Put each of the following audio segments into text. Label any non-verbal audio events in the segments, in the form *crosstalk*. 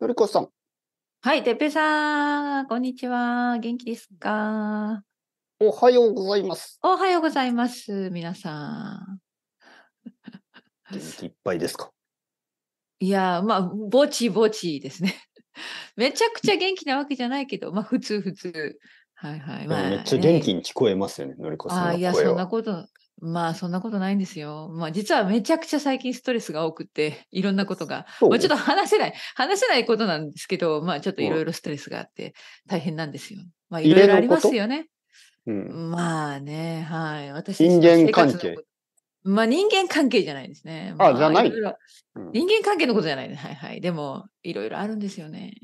のりこさん。はい、てっぺさん、こんにちは。元気ですかおはようございます。おはようございます、皆さん。元気いっぱいですかいやまあ、ぼちぼちですね。*laughs* めちゃくちゃ元気なわけじゃないけど、まあ、普通普通。はいはい。まあ、めっちゃ元気に聞こえますよね、のりこさんあいや、そんなこと、まあそんなことないんですよ。まあ実はめちゃくちゃ最近ストレスが多くて、いろんなことが。まあ、ちょっと話せない、話せないことなんですけど、まあちょっといろいろストレスがあって大変なんですよ。まあいろいろありますよね。うん、まあね、はい。私人間関係。まあ人間関係じゃないですね。まあ、あ、じゃない、うん、人間関係のことじゃないね。はいはい。でもいろいろあるんですよね。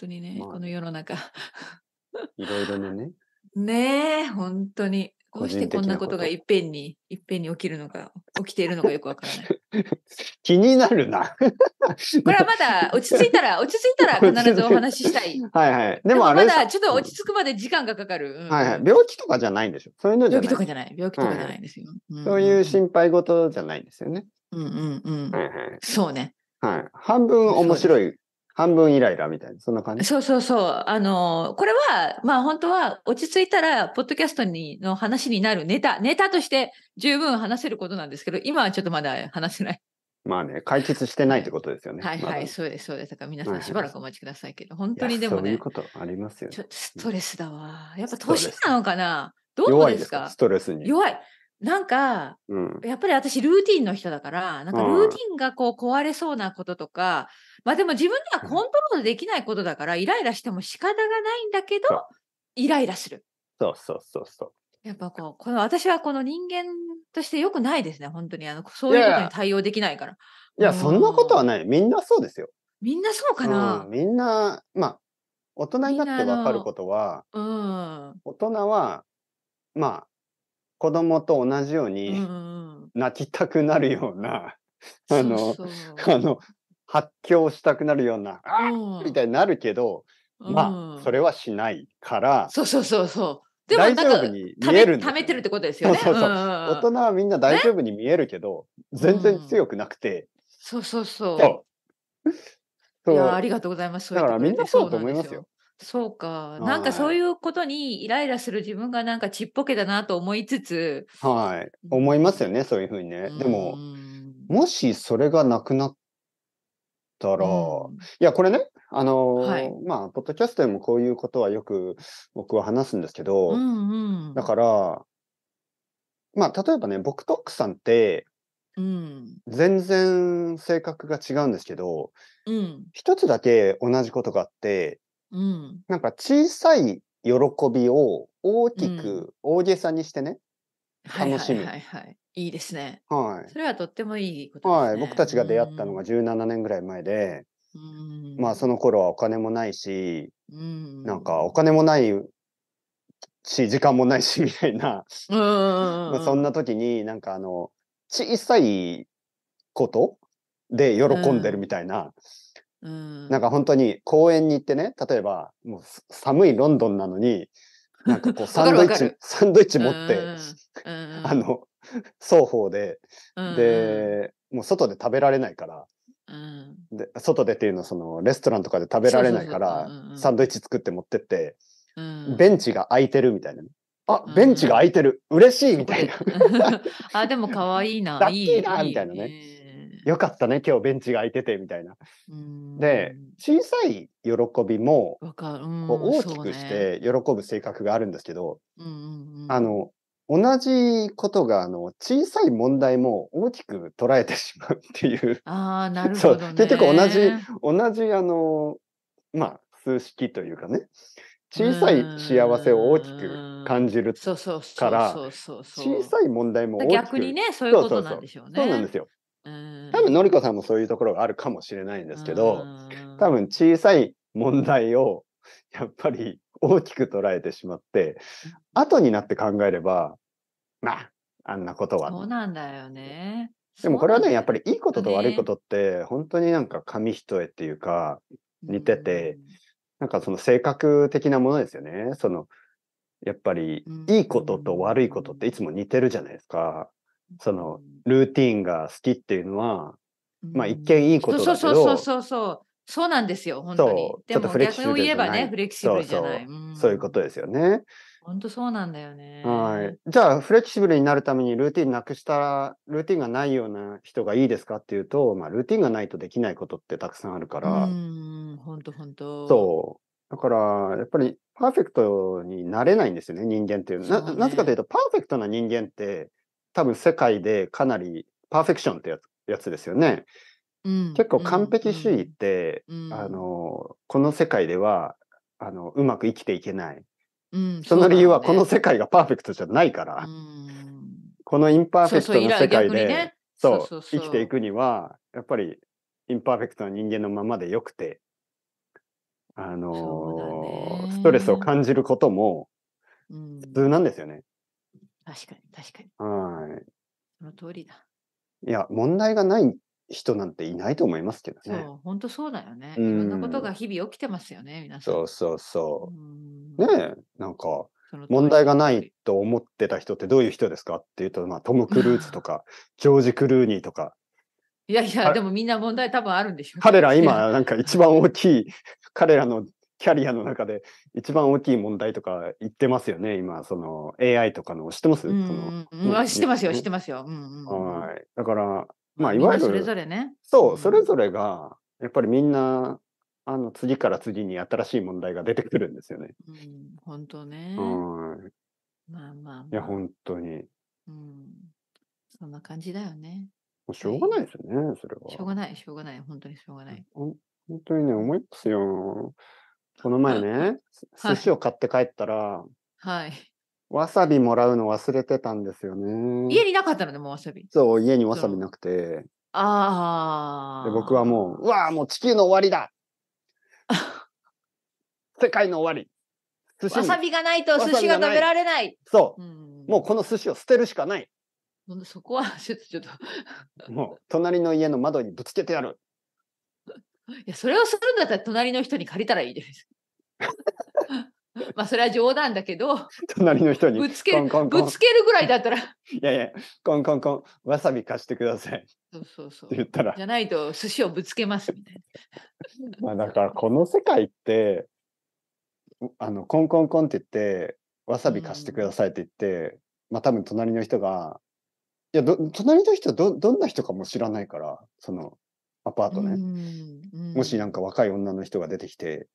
本当にね、まあ、この世の中。*laughs* いろいろね。ねえ、本当に。どうしてこんなことがいっぺんに、いっぺんに起きるのか、起きているのかよくわからない。*laughs* 気になるな。*laughs* これはまだ落ち着いたら、落ち着いたら *laughs* 必ずお話ししたい。はいはい。でもあれ。まだちょっと落ち着くまで時間がかかる。うん、はいはい。病気とかじゃないんでしょ。そういうのじゃない。病気とかじゃない。病気とかじゃないですよ。そういう心配事じゃないんですよね。うんうんうん。はいはい、そうね。はい。半分面白い半分イライラみたいな、そんな感じそうそうそう。あの、これは、まあ本当は落ち着いたら、ポッドキャストにの話になるネタ、ネタとして十分話せることなんですけど、今はちょっとまだ話せない。まあね、解決してないってことですよね。はいはい、そうです、そうです。だから皆さんしばらくお待ちくださいけど、本当にでもね。そういうことありますよね。ちょっとストレスだわ。やっぱ年なのかなどうですかストレスに。弱い。なんか、うん、やっぱり私ルーティンの人だから、なんかルーティンがこう壊れそうなこととか、うん、まあでも自分ではコントロールできないことだから、イライラしても仕方がないんだけど、イライラする。そうそうそうそう。やっぱこう、この私はこの人間としてよくないですね、本当に。あのそういうことに対応できないから。いや、そんなことはない。みんなそうですよ。みんなそうかな、うん、みんな、まあ、大人になってわかることは、うん、大人は、まあ、子供と同じように泣きたくなるような、うん、あのあの発狂したくなるような「あ、うん、みたいになるけど、うん、まあそれはしないから。そうそうそうそうで大丈夫に見えるんだ。めてるってことですよね。そうそうそう、大人はみんな大丈夫に見えるけど、全然強くなくて。そうそうそう。そう。いやありがとうございます。だからみんなそうと思いますよ。そうか。なんかそういうことにイライラする自分がなんかちっぽけだなと思いつつ。はい。思いますよね、そういうふうにね。でも、もしそれがなくなったら、いや、これね、あの、はい、まあ、ポッドキャストでもこういうことはよく僕は話すんですけど、うんうん、だから、まあ、例えばね、僕と奥さんって、うん、全然性格が違うんですけど、うん、一つだけ同じことがあって、うん、なんか小さい喜びを大きく大げさにしてね、うん、楽しむ。はいはいはい、はいいいですね。はい。それはとってもいいこと、ね、はい。僕たちが出会ったのが17年ぐらい前で、うん、まあその頃はお金もないし、うん、なんかお金もないし、時間もないしみたいな、うん *laughs* そんな時になんかあの、小さいことで喜んでるみたいな、なんか本当に公園に行ってね、例えばもう寒いロンドンなのに、なんかこう *laughs* サンドイッチ、サンドイッチ持って、あの、双方で、で、もう外で食べられないから、で外でっていうのはそのレストランとかで食べられないから、サンドイッチ作って持ってって、ベンチが空いてるみたいな、あ、ベンチが空いてる、嬉しいみたいな。*laughs* あ、でも可愛いな、*laughs* いいな、みたいなね。よかったね今日ベンチが空いててみたいな。で小さい喜びもこう大きくして喜ぶ性格があるんですけど、ねあの同じことがあの小さい問題も大きく捉えてしまうっていう。あなるほど、ね、結局同じ同じあのまあ数式というかね小さい幸せを大きく感じるから小さい問題も大きく逆にねそういうことなんでしょうね。そうなんですよ。うん多分のりこさんもそういうところがあるかもしれないんですけど多分小さい問題を *laughs* やっぱり大きく捉えてしまって後になって考えればまああんなことは。そうなんだよね。でもこれはねやっぱりいいことと悪いことって本当になんか紙一重っていうか似てて、なんかその性格的なものですよね。そのやっぱりいいことと悪いことっていつも似てるじゃないですか。そのルーティンが好きっていうのは、まあ一見いいことだけど、そうそうそうそうそうなんですよ本当にでも逆を言えばねフレキシブルじゃないそういうことですよね本当そうなんだよねはいじゃあフレキシブルになるためにルーティンなくしたらルーティンがないような人がいいですかっていうと、まあ、ルーティンがないとできないことってたくさんあるからうん本当本当そうだから、やっぱりパーフェクトになれないんですよね、人間っていう。うね、なぜかというと、パーフェクトな人間って、多分世界でかなりパーフェクションってやつやつですよね。うん、結構完璧主義って、うん、あのこの世界ではあのうまく生きていけない、うん、その理由はこの世界がパーフェクトじゃないから、このインパーフェクトの世界でそう生きていくにはやっぱりインパーフェクトな人間のままでよくてあの、ストレスを感じることも普通なんですよね。確かに、確かに。はい。その通りだ。いや、問題がない人なんていないと思いますけどそう、ね。本当そうだよね。いろんなことが日々起きてますよね、皆さん。そうそうそう。ねえ、なんか、問題がないと思ってた人ってどういう人ですかって言うと、まあ、トム・クルーズとか、*laughs* ジョージ・クルーニーとか、いやいや、でもみんな問題多分あるんでしょう彼ら今、なんか一番大きい、彼らのキャリアの中で一番大きい問題とか言ってますよね、今、その AI とかの、知ってますうん、知ってますよ、知ってますよ。うんうん、はい。だから、まあ、いわゆる、それぞれね。そう、それぞれが、やっぱりみんな、あの、次から次に新しい問題が出てくるんですよね。うん、本当ね。はい。まあまあ、まあ、いや、本当に。うん。そんな感じだよね。もうしょうがないですよね、それは。しょうがない、しょうがない、本当にしょうがない。本当にね、思いますよ。この前ね、寿司を買って帰ったら、はい。わさびもらうの忘れてたんですよね。家になかったのね、もうわさび。そう、家にわさびなくて。ああ。で、僕はもう、うわあ、もう地球の終わりだ世界の終わり寿司わさびがないと寿司が食べられない。そう、うもうこの寿司を捨てるしかない。そこは、ちょっと、もう、隣の家の窓にぶつけてやる。いや、それをするんだったら隣の人に借りたらいいです。*laughs* まあそれは冗談だけど隣の人にぶつけるぶつけるぐらいだったらいやいやコンコンコンわさび貸してくださいそうそうそうって言ったらじゃないと寿司をぶつけますみたいな *laughs* まあだからこの世界ってあのコンコンコンって言ってわさび貸してくださいって言って、うん、まあ多分隣の人がいや隣の人どどんな人かも知らないからそのアパートね。もしなんか若い女の人が出てきて、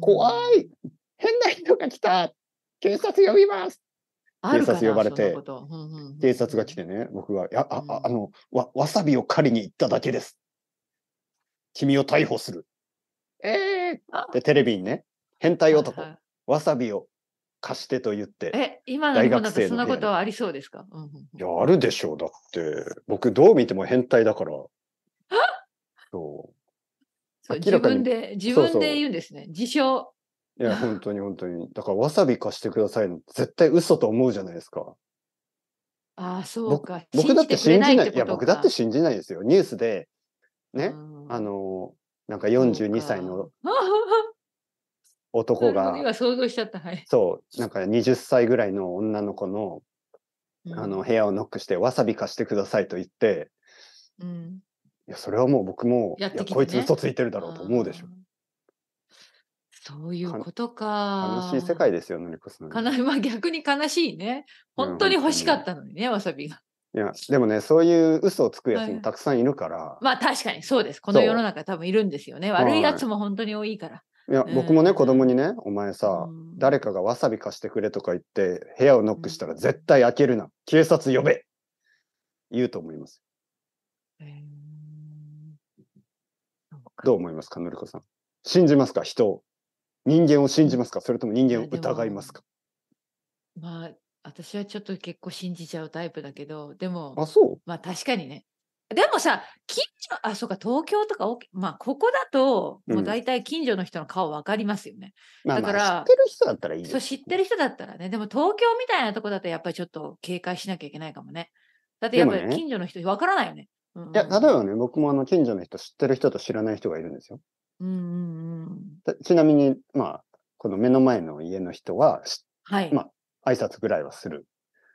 怖い変な人が来た警察呼びます警察呼ばれて、警察が来てね、僕が、いや、あ、あのわ、わさびを狩りに行っただけです。君を逮捕する。えー、で、テレビにね、変態男、はいはい、わさびを貸してと言って。え、今の日本そんなことはありそうですか、うんうん、いや、あるでしょう。だって、僕どう見ても変態だから。そうそう自分で自分で言うんですね自称いや、*laughs* 本当に本当に。だから、わさび貸してくださいの絶対嘘と思うじゃないですか。ああそうか僕だって信じない、いや、僕だって信じないですよ。ニュースで、ね、あのの、なんか42歳の *laughs* 男が、今想像しちゃったはい、そう、なんか20歳ぐらいの女の子の、あの、部屋をノックして、わさび貸してくださいと言って、うんやそれはもう僕も、やってきてねいやこいつ嘘ついてるだろうと思うでしょそういうことか。悲しい世界ですよのりこさん。かまあ、逆に悲しいね。ん本当に欲しかったのにね、わさびが。いやでもねそういう嘘をつくやつもたくさんいるから、まあ確かにそうです。この世の中多分いるんですよね。悪いやつも本当に多いから。い、や僕もね子供にね「お前さ、うん誰かがわさび貸してくれ」とか言って部屋をノックしたら絶対開けるな警察呼べ言うと思います。ーどう思いますか、のりこさん。信じますか、人を。人間を信じますか、それとも人間を疑いますか。まあ、私はちょっと結構信じちゃうタイプだけど、でも、あ、そう。まあ、確かにね。でもさ、近所、あ、そうか、東京とか、まあ、ここだと、もう大体近所の人の顔分かりますよね。うん、だから、まあ、まあ知ってる人だったらいい、ね、そう、知ってる人だったらね、でも東京みたいなとこだと、やっぱりちょっと警戒しなきゃいけないかもね。だってやっぱり近所の人、分からないよね。いや、例えばね、僕もあの近所の人、知ってる人と知らない人がいるんですよ。うんうんうん、ちなみに、まあ、この目の前の家の人は、はい、まあ、挨拶ぐらいはする。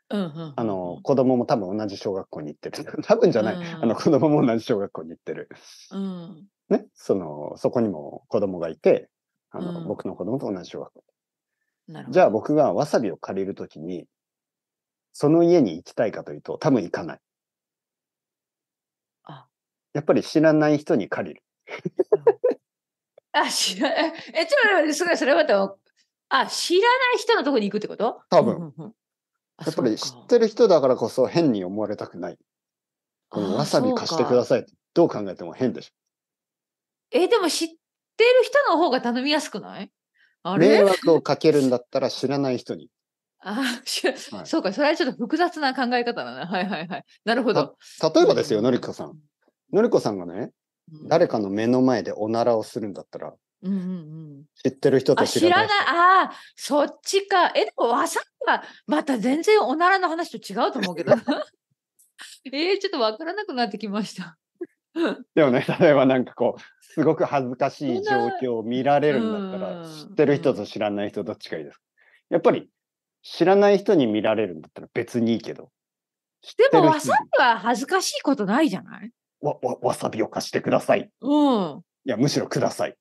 うんうん、あの子供も多分同じ小学校に行ってる *laughs* 多分じゃない、うん、あの子供も同じ小学校に行ってる、うん、ね、そのそこにも子供がいてあの、うん、僕の子供と同じ小学校じゃあ僕がわさびを借りるときにその家に行きたいかというと多分行かないやっぱり知らない人に借りる。あ、知らない。え、ちょっと待って、それはと、あ、知らない人のとこに行くってこと多分。やっぱり知ってる人だからこそ変に思われたくない。このわさび貸してくださいってどう考えても変でしょ。え、でも知ってる人の方が頼みやすくないあれ迷惑をかけるんだったら知らない人に。あし、はい、そうか、それはちょっと複雑な考え方だな。はいはいはい。なるほど。例えばですよ、のりこさん。のりこさんがね、うん誰かの目の前でおならをするんだったら、うんうんうん、知ってる人と知らないない。ああそっちか。え、でも、わさびはまた全然おならの話と違うと思うけど。*laughs* えー、ちょっとわからなくなってきました。でもね、例えばなんかこう、すごく恥ずかしい状況を見られるんだったら、知ってる人と知らない人どっちがいいですかやっぱり、知らない人に見られるんだったら別にいいけど。でも、わさっびは恥ずかしいことないじゃないわ、わ、わさびを貸してください。うん。いや、むしろください。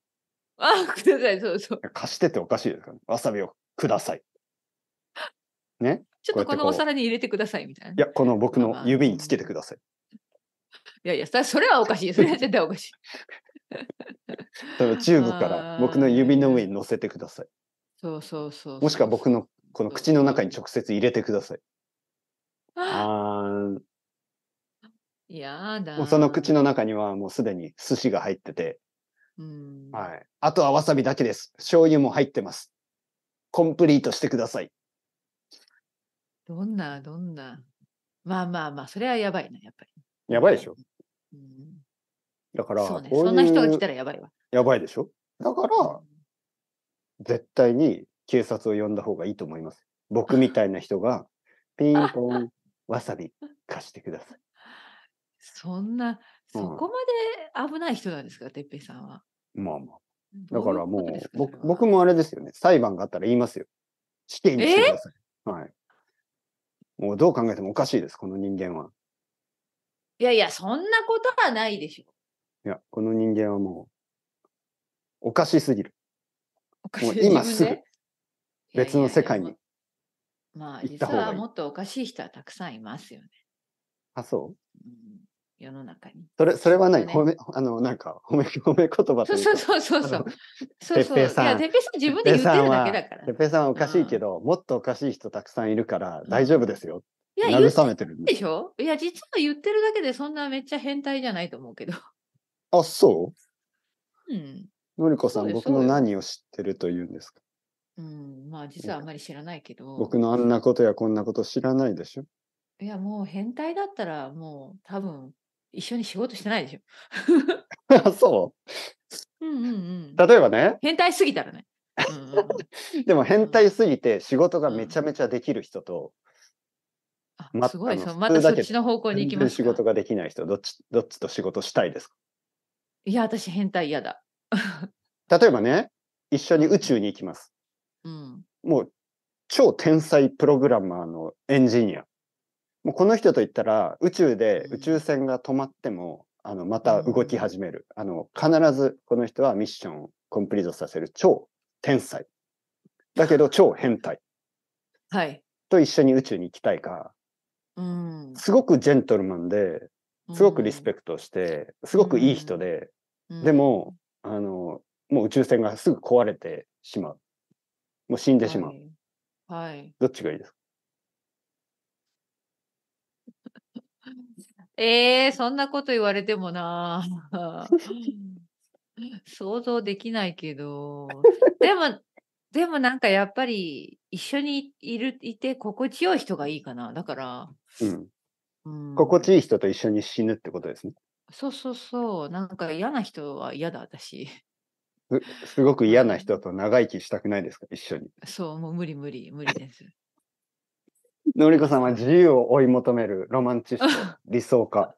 あ、ください、そうそう。貸してておかしいですからね。わさびをください。ね。ちょっとこのお皿に入れてくださいみたいな。いや、この僕の指につけてください。いやいや、それはおかしいですね。絶対おかしい。チューブから僕の指の上に乗せてください。そうそうそうもしくは僕のこの口の中に直接入れてください。ああ。やだ。もうその口の中にはもうすでに寿司が入ってて、うん、はい。あとはわさびだけです。醤油も入ってます。コンプリートしてください。どんな、どんな。まあまあまあ、それはやばいな、やっぱり。やばいでしょ。うん、だからそう、ねうう、そんな人が来たらやばいわ。やばいでしょ。だから、うん、絶対に警察を呼んだ方がいいと思います。僕みたいな人が、*laughs* ピンポン、わさび貸してください。そんな、そこまで危ない人なんですか、哲、う、平、ん、さんは。まあまあ。だからもう僕、僕もあれですよね、裁判があったら言いますよ。死刑にしてください。はい。もうどう考えてもおかしいです、この人間は。いやいや、そんなことはないでしょ。いや、この人間はもう、おかしすぎる。おかしい今すぐ、別の世界にいやいやいや。まあ、実はもっとおかしい人はたくさんいますよね。あ、そう、うん、世の中に。それそれは何、ね、褒めあのなんか褒め *laughs* 褒め言葉そうそうそうそうそう。そうそう。いやさん自分で言ってるだけだから。てっぺいさんはおかしいけど、もっとおかしい人たくさんいるから大丈夫ですよ。いや慰めてるでしょいや実は言ってるだけでそんなめっちゃ変態じゃないと思うけど。あそううん。のりこさん僕の何を知ってるというんですかうん、まあ実はあんまり知らないけど。僕のあんなことやこんなこと知らないでしょいやもう変態だったらもう多分一緒に仕事してないでしょ。*laughs* そう。うんうんうん。例えばね。変態すぎたらね。うんうん、*laughs* でも変態すぎて仕事がめちゃめちゃできる人と、うん、すごいそまたそっちの方向に行きます仕事ができない人どっちどっちと仕事したいですかいや私変態嫌だ例えばね一緒に宇宙に行きます、うん、もう超天才プログラマーのエンジニアもうこの人といったら宇宙で宇宙船が止まっても、あのまた動き始める、あの必ずこの人はミッションをコンプリートさせる超天才だけど *laughs* 超変態、はい、と一緒に宇宙に行きたいか、うん、すごくジェントルマンですごくリスペクトして、すごくいい人で、でもあのもう宇宙船がすぐ壊れてしまうもう死んでしまう、はいどっちがいいですか *laughs* えー、そんなこと言われてもな。*laughs* 想像できないけど。でも、でもなんかやっぱり一緒にいる、いて心地よい人がいいかな。だから。うん、うん、心地いい人と一緒に死ぬってことですね。そうそうそう。なんか嫌な人は嫌だ、私。すすごく嫌な人と長生きしたくないですか、一緒に。そう、もう無理無理無理です。のりこさんは自由を追い求めるロマンチスト、*laughs* 理想家。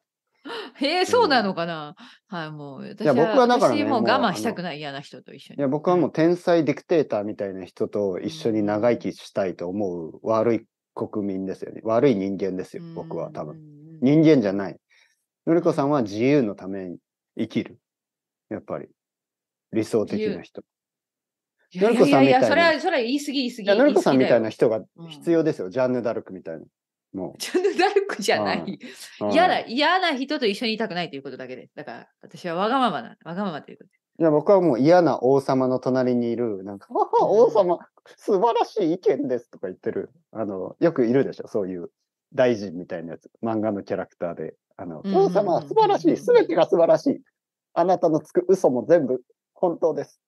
へえ、そうなのかな、うん、はい、もう私は、いや僕はだから、ね、もう我慢したくない嫌な人と一緒に。いや、僕はもう天才ディクテーターみたいな人と一緒に長生きしたいと思う悪い国民ですよね。悪い人間ですよ、僕は多分。人間じゃない。のりこさんは自由のために生きる。やっぱり、理想的な人。さんみたいな。いやいや、それは、それは言い過ぎ、言い過ぎ。のりこさんみたいな人が必要ですよ。うん、ジャンヌ・ダルクみたいな。もう。ジャンヌ・ダルクじゃない。嫌な、嫌な人と一緒にいたくないということだけでだから、私はわがままな、わがままということいや僕はもう嫌な王様の隣にいる、なんか、*laughs* 王様、素晴らしい意見ですとか言ってる。あの、よくいるでしょ、そういう大臣みたいなやつ。漫画のキャラクターで。あの、王様は素晴らしい。すべてが素晴らしい。あなたのつく嘘も全部本当です。